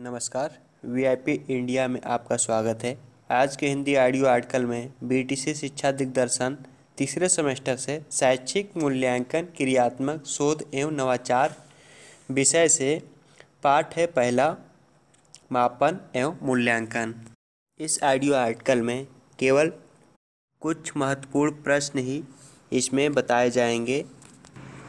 नमस्कार VIP India में आपका स्वागत है आज के हिंदी ऑडियो आर्टिकल में बीटीसी शिक्षा दिग्दर्शन तीसरे सेमेस्टर से शैक्षिक मूल्यांकन क्रियात्मक शोध एवं नवाचार विषय से पाठ है पहला मापन एवं मूल्यांकन इस ऑडियो आर्टिकल में केवल कुछ महत्वपूर्ण प्रश्न ही इसमें बताए जाएंगे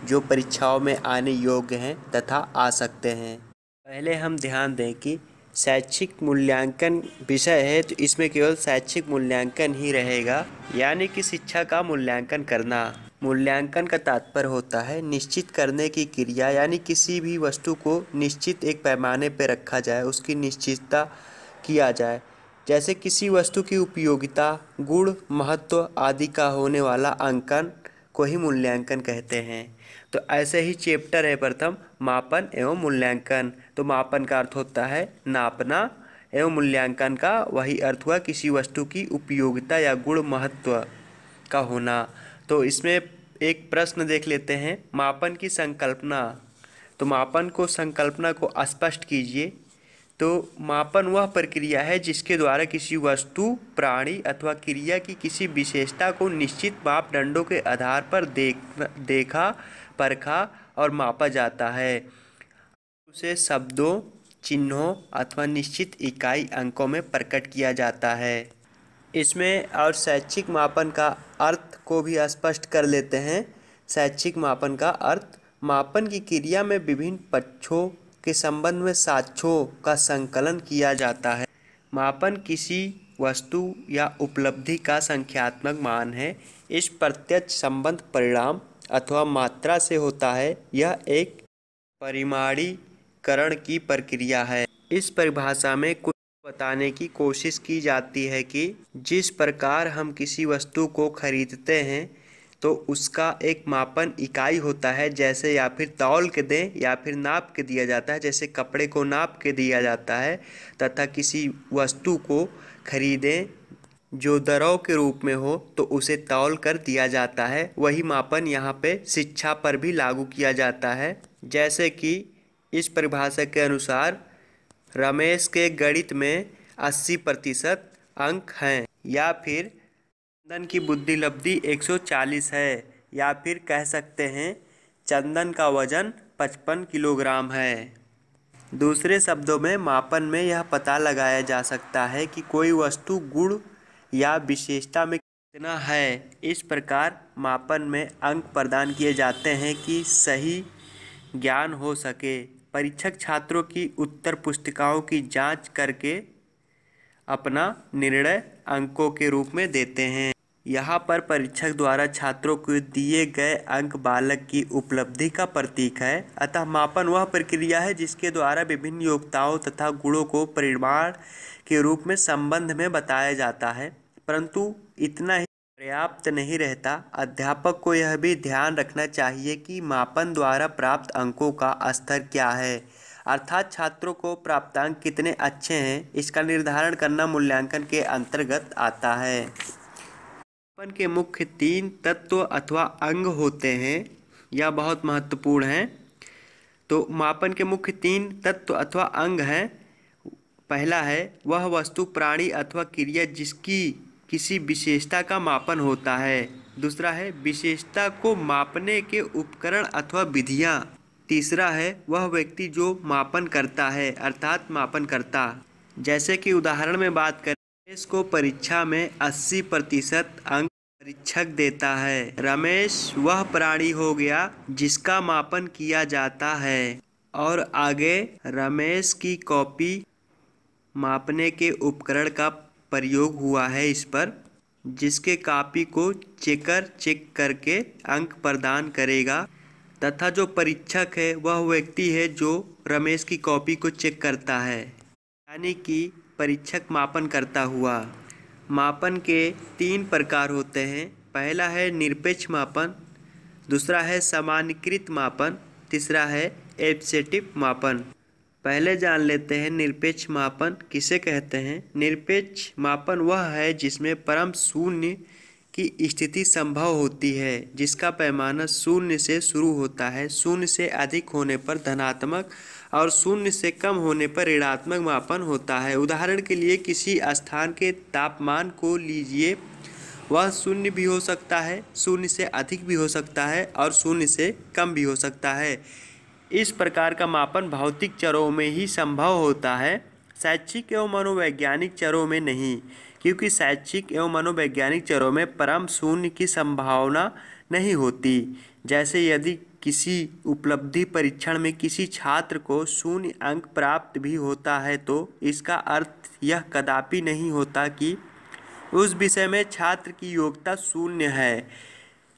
जो परीक्षाओं में आने योग्य हैं तथा आ सकते हैं पहले हम ध्यान दें कि शैक्षिक मूल्यांकन विषय है तो इसमें केवल शैक्षिक मूल्यांकन ही रहेगा यानी कि शिक्षा का मूल्यांकन करना मूल्यांकन का तात्पर्य होता है निश्चित करने की क्रिया यानी किसी भी वस्तु को निश्चित एक पैमाने पर रखा जाए उसकी निश्चितता किया जाए जैसे किसी वस्तु की उपयोगिता गुण महत्व आदि का होने वाला अंकन को ही मूल्यांकन कहते हैं तो ऐसे ही चैप्टर है प्रथम मापन एवं मूल्यांकन तो मापन का अर्थ होता है नापना एवं मूल्यांकन का वही अर्थ हुआ किसी वस्तु की उपयोगिता या गुण महत्व का होना तो इसमें एक प्रश्न देख लेते हैं मापन की संकल्पना तो मापन को संकल्पना को स्पष्ट कीजिए तो मापन वह प्रक्रिया है जिसके द्वारा किसी वस्तु प्राणी अथवा क्रिया की किसी विशेषता को निश्चित मापदंडों के आधार पर देख देखा परखा और मापा जाता है उसे शब्दों चिन्हों अथवा निश्चित इकाई अंकों में प्रकट किया जाता है इसमें और शैक्षिक मापन का अर्थ को भी स्पष्ट कर लेते हैं शैक्षिक मापन का अर्थ मापन की क्रिया में विभिन्न पक्षों के संबंध में साक्ष्यों का संकलन किया जाता है मापन किसी वस्तु या उपलब्धि का संख्यात्मक मान है इस प्रत्यक्ष संबंध परिणाम अथवा मात्रा से होता है यह एक परिमाणीकरण की प्रक्रिया है इस परिभाषा में कुछ बताने की कोशिश की जाती है कि जिस प्रकार हम किसी वस्तु को खरीदते हैं तो उसका एक मापन इकाई होता है जैसे या फिर तौल के दें या फिर नाप के दिया जाता है जैसे कपड़े को नाप के दिया जाता है तथा किसी वस्तु को खरीदें जो दरों के रूप में हो तो उसे तौल कर दिया जाता है वही मापन यहाँ पे शिक्षा पर भी लागू किया जाता है जैसे कि इस परिभाषा के अनुसार रमेश के गणित में अस्सी प्रतिशत अंक हैं या फिर चंदन की बुद्धि लब्धि 140 है या फिर कह सकते हैं चंदन का वजन 55 किलोग्राम है दूसरे शब्दों में मापन में यह पता लगाया जा सकता है कि कोई वस्तु गुड़ या विशेषता में कितना है इस प्रकार मापन में अंक प्रदान किए जाते हैं कि सही ज्ञान हो सके परीक्षक छात्रों की उत्तर पुस्तिकाओं की जांच करके अपना निर्णय अंकों के रूप में देते हैं यहाँ पर परीक्षक द्वारा छात्रों को दिए गए अंक बालक की उपलब्धि का प्रतीक है अतः मापन वह प्रक्रिया है जिसके द्वारा विभिन्न योग्यताओं तथा गुणों को परिमाण के रूप में संबंध में बताया जाता है परंतु इतना ही पर्याप्त नहीं रहता अध्यापक को यह भी ध्यान रखना चाहिए कि मापन द्वारा प्राप्त अंकों का स्तर क्या है अर्थात छात्रों को प्राप्तांक कितने अच्छे हैं इसका निर्धारण करना मूल्यांकन के अंतर्गत आता है मापन के मुख्य तीन तत्व अथवा अंग होते हैं यह बहुत महत्वपूर्ण हैं तो मापन के मुख्य तीन तत्व अथवा अंग हैं पहला है वह वस्तु प्राणी अथवा क्रिया जिसकी किसी विशेषता का मापन होता है दूसरा है विशेषता को मापने के उपकरण अथवा विधियाँ तीसरा है वह व्यक्ति जो मापन करता है अर्थात मापन करता जैसे कि उदाहरण में बात करें रमेश को परीक्षा में 80 प्रतिशत अंक परीक्षक देता है रमेश वह प्राणी हो गया जिसका मापन किया जाता है और आगे रमेश की कॉपी मापने के उपकरण का प्रयोग हुआ है इस पर जिसके कापी को चेकर चेक करके अंक प्रदान करेगा तथा जो परीक्षक है वह व्यक्ति है जो रमेश की कॉपी को चेक करता है यानी कि परीक्षक मापन करता हुआ मापन के तीन प्रकार होते हैं पहला है निरपेक्ष मापन दूसरा है सामान्यकृत मापन तीसरा है एब्सेटिव मापन पहले जान लेते हैं निरपेक्ष मापन किसे कहते हैं निरपेक्ष मापन वह है जिसमें परम शून्य की स्थिति संभव होती है जिसका पैमाना शून्य से शुरू होता है शून्य से अधिक होने पर धनात्मक और शून्य से कम होने पर ऋणात्मक मापन होता है उदाहरण के लिए किसी स्थान के तापमान को लीजिए वह शून्य भी हो सकता है शून्य से अधिक भी हो सकता है और शून्य से कम भी हो सकता है इस प्रकार का मापन भौतिक चरों में ही संभव होता है शैक्षिक एवं मनोवैज्ञानिक चरों में नहीं क्योंकि शैक्षिक एवं मनोवैज्ञानिक चरों में परम शून्य की संभावना नहीं होती जैसे यदि किसी उपलब्धि परीक्षण में किसी छात्र को शून्य अंक प्राप्त भी होता है तो इसका अर्थ यह कदापि नहीं होता कि उस विषय में छात्र की योग्यता शून्य है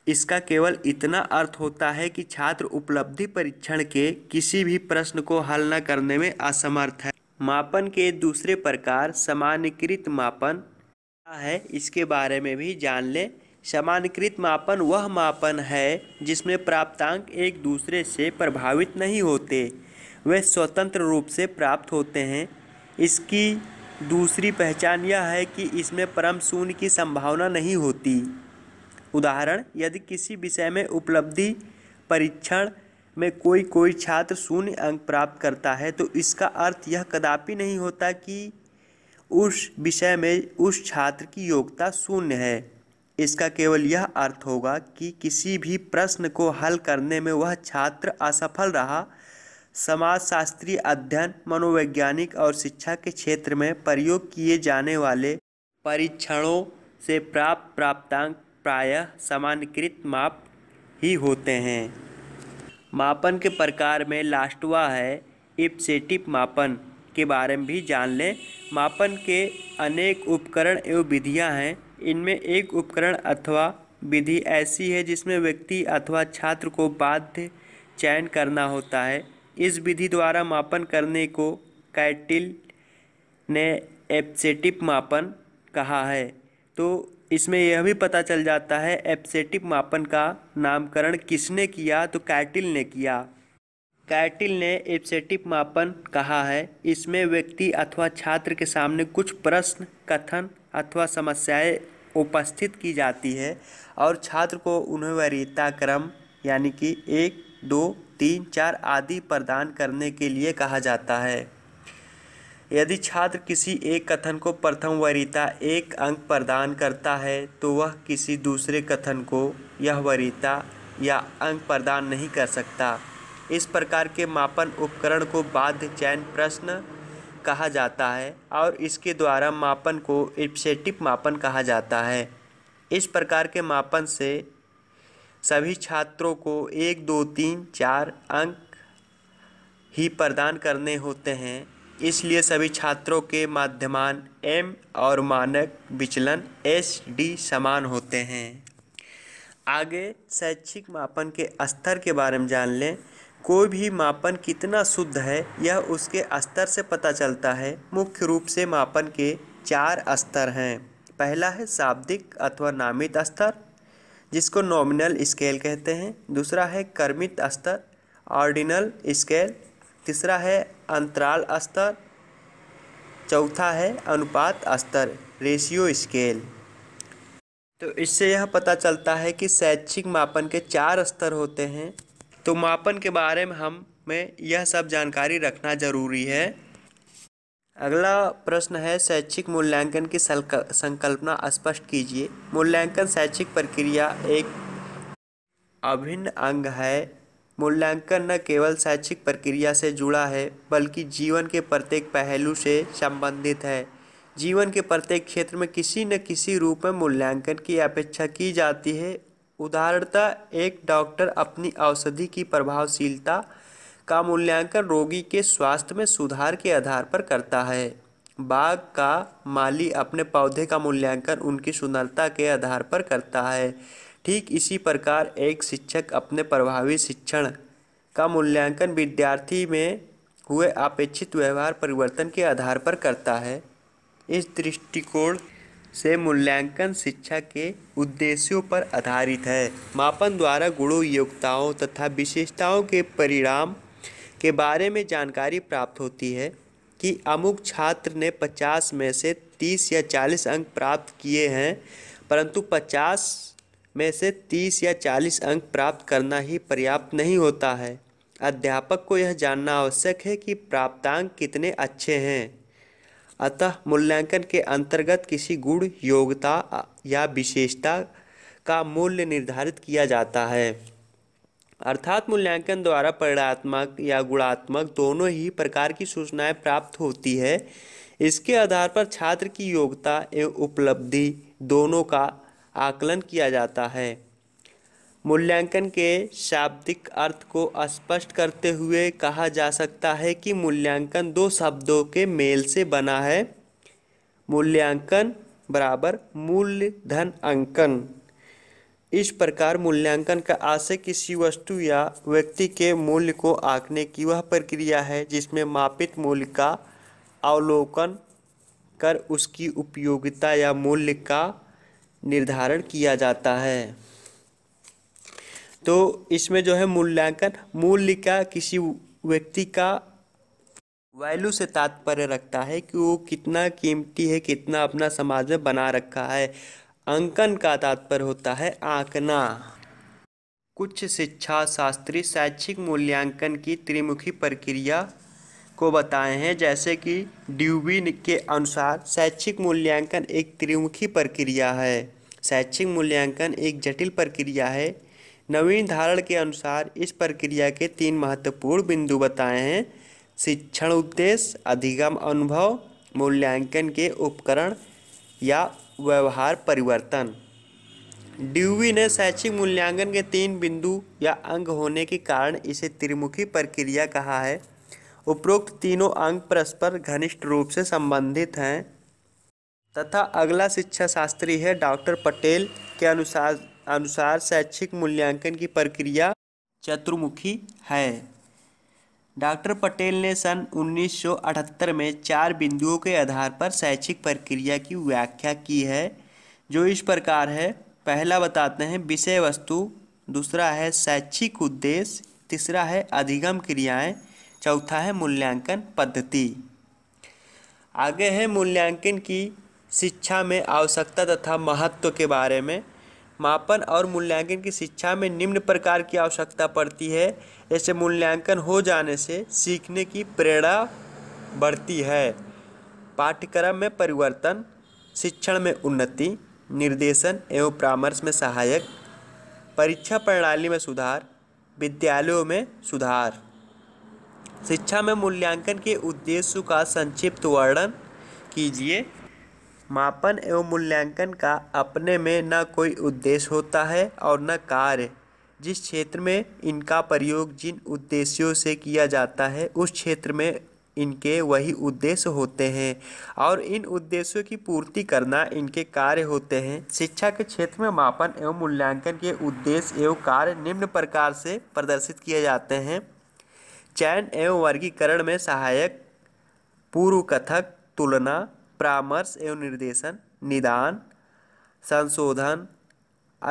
इसका केवल इतना अर्थ होता है कि छात्र उपलब्धि परीक्षण के किसी भी प्रश्न को हल न करने में असमर्थ है मापन के दूसरे प्रकार सामान्यकृत मापन है इसके बारे में भी जान लें सामान्यकृत मापन वह मापन है जिसमें प्राप्तांक एक दूसरे से प्रभावित नहीं होते वे स्वतंत्र रूप से प्राप्त होते हैं इसकी दूसरी पहचान यह है कि इसमें परम शून्य की संभावना नहीं होती उदाहरण यदि किसी विषय में उपलब्धि परीक्षण में कोई कोई छात्र शून्य अंक प्राप्त करता है तो इसका अर्थ यह कदापि नहीं होता कि उस विषय में उस छात्र की योग्यता शून्य है इसका केवल यह अर्थ होगा कि किसी भी प्रश्न को हल करने में वह छात्र असफल रहा समाजशास्त्रीय अध्ययन मनोवैज्ञानिक और शिक्षा के क्षेत्र में प्रयोग किए जाने वाले परीक्षणों से प्राप्त प्राप्तांक प्रायः सामान्यकृत माप ही होते हैं मापन के प्रकार में लास्टवा है इप्सेटिप मापन के बारे में भी जान लें मापन के अनेक उपकरण एवं विधियां हैं इनमें एक उपकरण अथवा विधि ऐसी है जिसमें व्यक्ति अथवा छात्र को बाध्य चयन करना होता है इस विधि द्वारा मापन करने को कैटिल ने एप्सेटिप मापन कहा है तो इसमें यह भी पता चल जाता है एप्सेटिक मापन का नामकरण किसने किया तो कैटिल ने किया कैटिल ने एप्सेटिक मापन कहा है इसमें व्यक्ति अथवा छात्र के सामने कुछ प्रश्न कथन अथवा समस्याएं उपस्थित की जाती है और छात्र को उन्हें वरीयता क्रम यानी कि एक दो तीन चार आदि प्रदान करने के लिए कहा जाता है यदि छात्र किसी एक कथन को प्रथम वरीता एक अंक प्रदान करता है तो वह किसी दूसरे कथन को यह वरीता या अंक प्रदान नहीं कर सकता इस प्रकार के मापन उपकरण को बाध्य चयन प्रश्न कहा जाता है और इसके द्वारा मापन को इप्सेटिक मापन कहा जाता है इस प्रकार के मापन से सभी छात्रों को एक दो तीन चार अंक ही प्रदान करने होते हैं इसलिए सभी छात्रों के माध्यमान एम और मानक विचलन एस डी समान होते हैं आगे शैक्षिक मापन के स्तर के बारे में जान लें कोई भी मापन कितना शुद्ध है यह उसके स्तर से पता चलता है मुख्य रूप से मापन के चार स्तर हैं पहला है शाब्दिक अथवा नामित स्तर जिसको नॉमिनल स्केल कहते हैं दूसरा है कर्मित स्तर ऑर्डिनल स्केल तीसरा है अंतराल स्तर चौथा है अनुपात स्तर रेशियो स्केल तो इससे यह पता चलता है कि शैक्षिक मापन के चार स्तर होते हैं तो मापन के बारे में हम में यह सब जानकारी रखना जरूरी है अगला प्रश्न है शैक्षिक मूल्यांकन की संकल्पना स्पष्ट कीजिए मूल्यांकन शैक्षिक प्रक्रिया एक अभिन्न अंग है मूल्यांकन न केवल शैक्षिक प्रक्रिया से जुड़ा है बल्कि जीवन के प्रत्येक पहलू से संबंधित है जीवन के प्रत्येक क्षेत्र में किसी न किसी रूप में मूल्यांकन की अपेक्षा की जाती है उदाहरणतः एक डॉक्टर अपनी औषधि की प्रभावशीलता का मूल्यांकन रोगी के स्वास्थ्य में सुधार के आधार पर करता है बाग का माली अपने पौधे का मूल्यांकन उनकी सुंदरता के आधार पर करता है ठीक इसी प्रकार एक शिक्षक अपने प्रभावी शिक्षण का मूल्यांकन विद्यार्थी में हुए अपेक्षित व्यवहार परिवर्तन के आधार पर करता है इस दृष्टिकोण से मूल्यांकन शिक्षा के उद्देश्यों पर आधारित है मापन द्वारा गुणों योग्यताओं तथा विशेषताओं के परिणाम के बारे में जानकारी प्राप्त होती है कि अमुक छात्र ने 50 में से 30 या 40 अंक प्राप्त किए हैं परंतु पचास में से तीस या चालीस अंक प्राप्त करना ही पर्याप्त नहीं होता है अध्यापक को यह जानना आवश्यक है कि प्राप्तांक कितने अच्छे हैं अतः मूल्यांकन के अंतर्गत किसी गुण योग्यता या विशेषता का मूल्य निर्धारित किया जाता है अर्थात मूल्यांकन द्वारा परिणात्मक या गुणात्मक दोनों ही प्रकार की सूचनाएं प्राप्त होती है इसके आधार पर छात्र की योग्यता एवं उपलब्धि दोनों का आकलन किया जाता है मूल्यांकन के शाब्दिक अर्थ को स्पष्ट करते हुए कहा जा सकता है कि मूल्यांकन दो शब्दों के मेल से बना है मूल्यांकन बराबर मूल्य धन अंकन इस प्रकार मूल्यांकन का आशय किसी वस्तु या व्यक्ति के मूल्य को आंकने की वह प्रक्रिया है जिसमें मापित मूल्य का अवलोकन कर उसकी उपयोगिता या मूल्य का निर्धारण किया जाता है तो इसमें जो है मूल्यांकन मूल्य का किसी व्यक्ति का वैल्यू से तात्पर्य रखता है कि वो कितना कीमती है कितना अपना समाज में बना रखा है अंकन का तात्पर्य होता है आंकना कुछ शिक्षा शास्त्री शैक्षिक मूल्यांकन की त्रिमुखी प्रक्रिया को बताए हैं जैसे कि ड्यूबी के अनुसार शैक्षिक मूल्यांकन एक त्रिमुखी प्रक्रिया है शैक्षिक मूल्यांकन एक जटिल प्रक्रिया है नवीन धारण के अनुसार इस प्रक्रिया के तीन महत्वपूर्ण बिंदु बताए हैं शिक्षण उद्देश्य अधिगम अनुभव मूल्यांकन के उपकरण या व्यवहार परिवर्तन ड्यूवी ने शैक्षिक मूल्यांकन के तीन बिंदु या अंग होने के कारण इसे त्रिमुखी प्रक्रिया कहा है उपरोक्त तीनों अंग परस्पर घनिष्ठ रूप से संबंधित हैं तथा अगला शिक्षा शास्त्री है डॉक्टर पटेल के अनुसार अनुसार शैक्षिक मूल्यांकन की प्रक्रिया चतुर्मुखी है डॉक्टर पटेल ने सन 1978 में चार बिंदुओं के आधार पर शैक्षिक प्रक्रिया की व्याख्या की है जो इस प्रकार है पहला बताते हैं विषय वस्तु दूसरा है शैक्षिक उद्देश्य तीसरा है अधिगम क्रियाएं चौथा है मूल्यांकन पद्धति आगे है मूल्यांकन की शिक्षा में आवश्यकता तथा महत्व के बारे में मापन और मूल्यांकन की शिक्षा में निम्न प्रकार की आवश्यकता पड़ती है ऐसे मूल्यांकन हो जाने से सीखने की प्रेरणा बढ़ती है पाठ्यक्रम में परिवर्तन शिक्षण में उन्नति निर्देशन एवं परामर्श में सहायक परीक्षा प्रणाली में सुधार विद्यालयों में सुधार शिक्षा में मूल्यांकन के उद्देश्य का संक्षिप्त वर्णन कीजिए मापन एवं मूल्यांकन का अपने में न कोई उद्देश्य होता है और न कार्य जिस क्षेत्र में इनका प्रयोग जिन उद्देश्यों से किया जाता है उस क्षेत्र में इनके वही उद्देश्य होते हैं और इन उद्देश्यों की पूर्ति करना इनके कार्य होते हैं शिक्षा के क्षेत्र में मापन एवं मूल्यांकन के उद्देश्य एवं कार्य निम्न प्रकार से प्रदर्शित किए जाते हैं चयन एवं वर्गीकरण में सहायक पूर्व कथक तुलना परामर्श एवं निर्देशन निदान संशोधन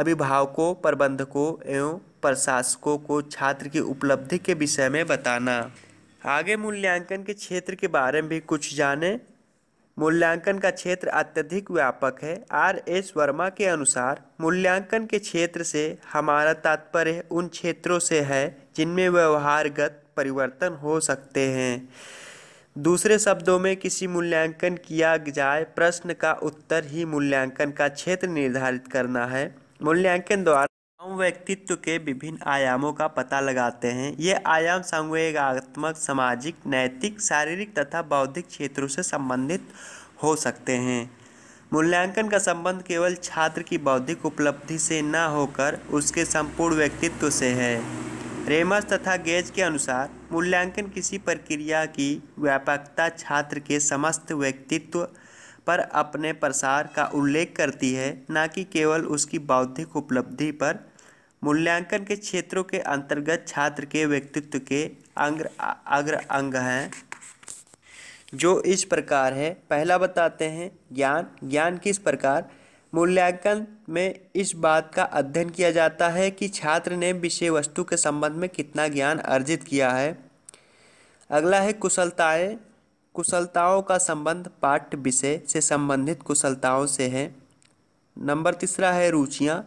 अभिभावकों प्रबंधकों एवं प्रशासकों को छात्र की उपलब्धि के विषय में बताना आगे मूल्यांकन के क्षेत्र के बारे में भी कुछ जानें मूल्यांकन का क्षेत्र अत्यधिक व्यापक है आर एस वर्मा के अनुसार मूल्यांकन के क्षेत्र से हमारा तात्पर्य उन क्षेत्रों से है जिनमें व्यवहारगत परिवर्तन हो सकते हैं दूसरे शब्दों में किसी मूल्यांकन किया जाए प्रश्न का उत्तर ही मूल्यांकन का क्षेत्र निर्धारित करना है मूल्यांकन द्वारा हम व्यक्तित्व के विभिन्न आयामों का पता लगाते हैं ये आयाम संवेगात्मक सामाजिक नैतिक शारीरिक तथा बौद्धिक क्षेत्रों से संबंधित हो सकते हैं मूल्यांकन का संबंध केवल छात्र की बौद्धिक उपलब्धि से न होकर उसके संपूर्ण व्यक्तित्व से है रेमस तथा गेज के अनुसार मूल्यांकन किसी प्रक्रिया की व्यापकता छात्र के समस्त व्यक्तित्व पर अपने प्रसार का उल्लेख करती है न कि केवल उसकी बौद्धिक उपलब्धि पर मूल्यांकन के क्षेत्रों के अंतर्गत छात्र के व्यक्तित्व के अंग अग्र अंग हैं जो इस प्रकार है पहला बताते हैं ज्ञान ज्ञान किस प्रकार मूल्यांकन में इस बात का अध्ययन किया जाता है कि छात्र ने विषय वस्तु के संबंध में कितना ज्ञान अर्जित किया है अगला है कुशलताएं कुशलताओं का संबंध पाठ्य विषय से संबंधित कुशलताओं से है नंबर तीसरा है रुचियाँ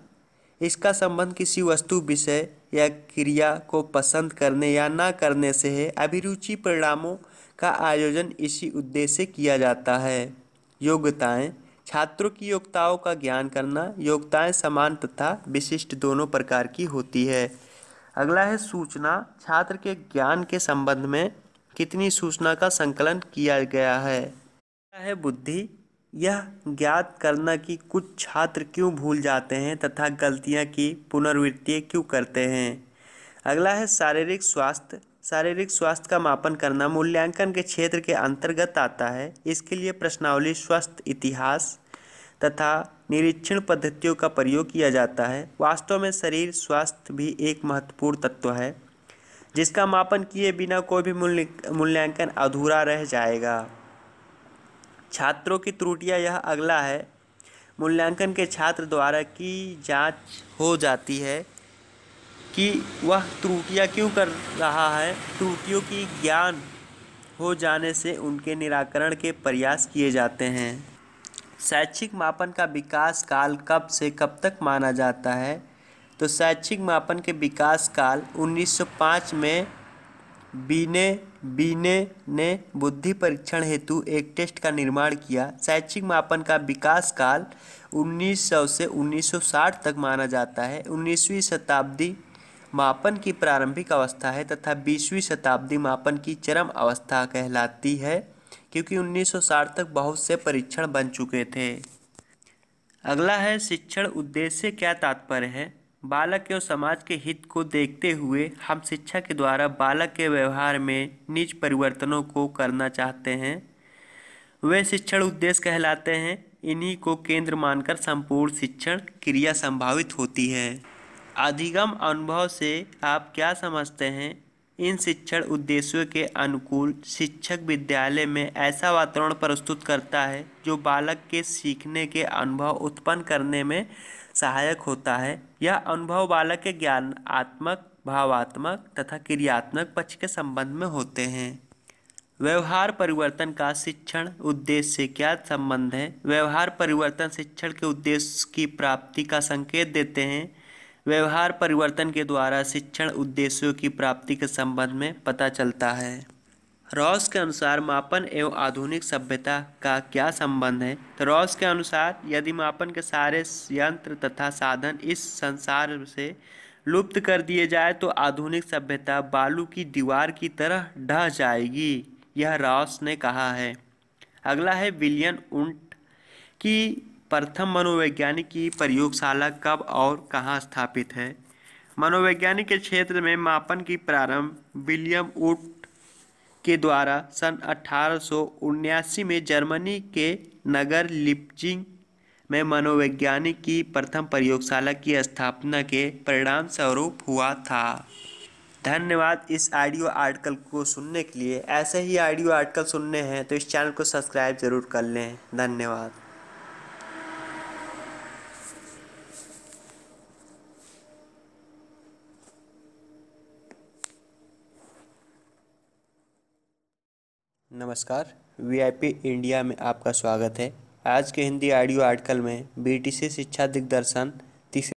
इसका संबंध किसी वस्तु विषय या क्रिया को पसंद करने या ना करने से है अभिरुचि परिणामों का आयोजन इसी उद्देश्य से किया जाता है योग्यताएं छात्रों की योग्यताओं का ज्ञान करना योग्यताएं समान तथा विशिष्ट दोनों प्रकार की होती है अगला है सूचना छात्र के ज्ञान के संबंध में कितनी सूचना का संकलन किया गया है है बुद्धि यह ज्ञात करना कि कुछ छात्र क्यों भूल जाते हैं तथा गलतियां की पुनर्वृत्ति क्यों करते हैं अगला है शारीरिक स्वास्थ्य शारीरिक स्वास्थ्य का मापन करना मूल्यांकन के क्षेत्र के अंतर्गत आता है इसके लिए प्रश्नावली स्वस्थ इतिहास तथा निरीक्षण पद्धतियों का प्रयोग किया जाता है वास्तव में शरीर स्वास्थ्य भी एक महत्वपूर्ण तत्व है जिसका मापन किए बिना कोई भी मूल्यांकन अधूरा रह जाएगा छात्रों की त्रुटियां यह अगला है मूल्यांकन के छात्र द्वारा की जांच हो जाती है कि वह त्रुटियां क्यों कर रहा है त्रुटियों की ज्ञान हो जाने से उनके निराकरण के प्रयास किए जाते हैं शैक्षिक मापन का विकास काल कब से कब तक माना जाता है तो शैक्षिक मापन के विकास काल 1905 में बीने बीने ने बुद्धि परीक्षण हेतु एक टेस्ट का निर्माण किया शैक्षिक मापन का विकास काल 1900 से 1960 तक माना जाता है 19वीं शताब्दी मापन की प्रारंभिक अवस्था है तथा बीसवीं शताब्दी मापन की चरम अवस्था कहलाती है क्योंकि 1960 तक बहुत से परीक्षण बन चुके थे अगला है शिक्षण उद्देश्य क्या तात्पर्य है बालक एवं समाज के हित को देखते हुए हम शिक्षा के द्वारा बालक के व्यवहार में निज परिवर्तनों को करना चाहते हैं वे शिक्षण उद्देश्य कहलाते हैं इन्हीं को केंद्र मानकर संपूर्ण शिक्षण क्रिया संभावित होती है अधिगम अनुभव से आप क्या समझते हैं इन शिक्षण उद्देश्यों के अनुकूल शिक्षक विद्यालय में ऐसा वातावरण प्रस्तुत करता है जो बालक के सीखने के अनुभव उत्पन्न करने में सहायक होता है यह अनुभव बालक के ज्ञानात्मक भावात्मक तथा क्रियात्मक पक्ष के संबंध में होते हैं व्यवहार परिवर्तन का शिक्षण उद्देश्य से क्या संबंध है व्यवहार परिवर्तन शिक्षण के उद्देश्य की प्राप्ति का संकेत देते हैं व्यवहार परिवर्तन के द्वारा शिक्षण उद्देश्यों की प्राप्ति के संबंध में पता चलता है रॉस के अनुसार मापन एवं आधुनिक सभ्यता का क्या संबंध है तो रॉस के अनुसार यदि मापन के सारे यंत्र तथा साधन इस संसार से लुप्त कर दिए जाए तो आधुनिक सभ्यता बालू की दीवार की तरह ढह जाएगी यह रॉस ने कहा है अगला है विलियन उंट की प्रथम मनोवैज्ञानिक की प्रयोगशाला कब और कहाँ स्थापित है मनोवैज्ञानिक के क्षेत्र में मापन की प्रारंभ विलियम उट के द्वारा सन अठारह में जर्मनी के नगर लिपजिंग में मनोवैज्ञानिक की प्रथम प्रयोगशाला की स्थापना के परिणाम स्वरूप हुआ था धन्यवाद इस ऑडियो आर्टिकल को सुनने के लिए ऐसे ही ऑडियो आर्टिकल सुनने हैं तो इस चैनल को सब्सक्राइब जरूर कर लें धन्यवाद नमस्कार वीआईपी इंडिया में आपका स्वागत है आज के हिंदी ऑडियो आर्टिकल में बीटीसी शिक्षा दिग्दर्शन